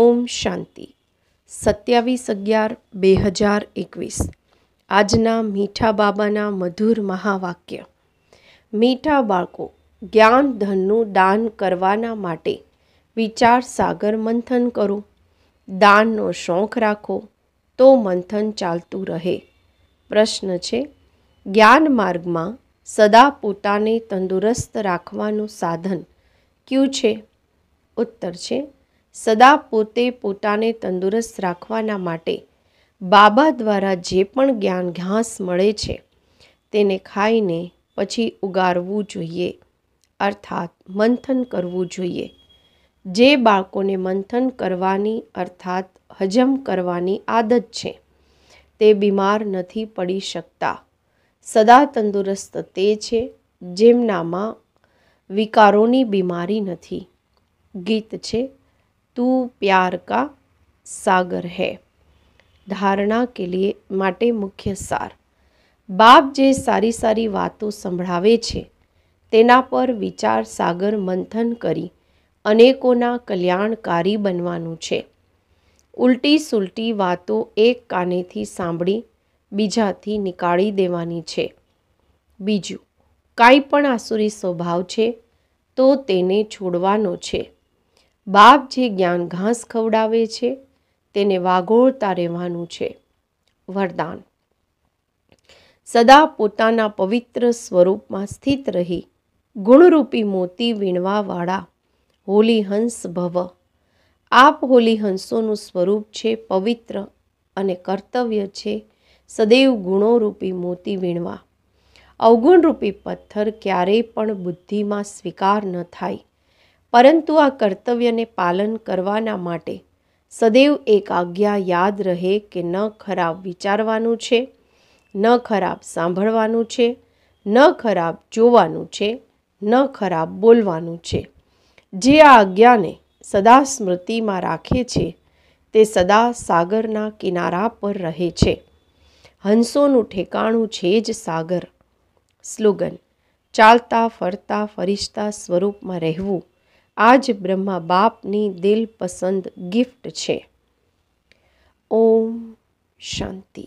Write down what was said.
ઓમ શાંતિ સત્યાવીસ અગિયાર બે હજાર એકવીસ આજના મીઠા બાબાના મધુર મહાવાક્ય મીઠા બાળકો જ્ઞાન ધનનું દાન કરવાના માટે વિચાર સાગર મંથન કરો દાનનો શોખ રાખો તો મંથન ચાલતું રહે પ્રશ્ન છે જ્ઞાન માર્ગમાં સદા પોતાને તંદુરસ્ત રાખવાનું સાધન ક્યું છે ઉત્તર છે સદા પોતે પોતાને તંદુરસ્ત રાખવાના માટે બાબા દ્વારા જે પણ જ્ઞાન ઘાસ મળે છે તેને ખાઈને પછી ઉગારવું જોઈએ અર્થાત મંથન કરવું જોઈએ જે બાળકોને મંથન કરવાની અર્થાત હજમ કરવાની આદત છે તે બીમાર નથી પડી શકતા સદા તંદુરસ્ત તે છે જેમનામાં વિકારોની બીમારી નથી ગીત છે તું પ્યાર કા સાગર હૈ ધારણા કે લીએ માટે મુખ્ય સાર બાપ જે સારી સારી વાતો સંભળાવે છે તેના પર વિચાર સાગર મંથન કરી અનેકોના કલ્યાણકારી બનવાનું છે ઉલટી સુલટી વાતો એક કાનેથી સાંભળી બીજાથી નીકાળી દેવાની છે બીજું કાંઈ પણ આસુરી સ્વભાવ છે તો તેને છોડવાનો છે બાપ જે જ્ઞાન ઘાસ ખવડાવે છે તેને વાગોળતા રહેવાનું છે વરદાન સદા પોતાના પવિત્ર સ્વરૂપમાં સ્થિત રહી ગુણરૂપી મોતી વીણવાવાળા હોલી ભવ આપ હોલી સ્વરૂપ છે પવિત્ર અને કર્તવ્ય છે સદૈવ ગુણોરૂપી મોતી વીણવા અવગુણરૂપી પથ્થર ક્યારેય પણ બુદ્ધિમાં સ્વીકાર ન થાય પરંતુ આ કર્તવ્યને પાલન કરવાના માટે સદૈવ એક આજ્ઞા યાદ રહે કે ન ખરાબ વિચારવાનું છે ન ખરાબ સાંભળવાનું છે ન ખરાબ જોવાનું છે ન ખરાબ બોલવાનું છે જે આ આજ્ઞાને સદા સ્મૃતિમાં રાખે છે તે સદા સાગરના કિનારા પર રહે છે હંસોનું ઠેકાણું છે જ સાગર સ્લોગન ચાલતા ફરતા ફરિશ્તા સ્વરૂપમાં રહેવું આ જ બ્રહ્મા બાપની દિલ પસંદ ગિફ્ટ છે ઓમ શાંતિ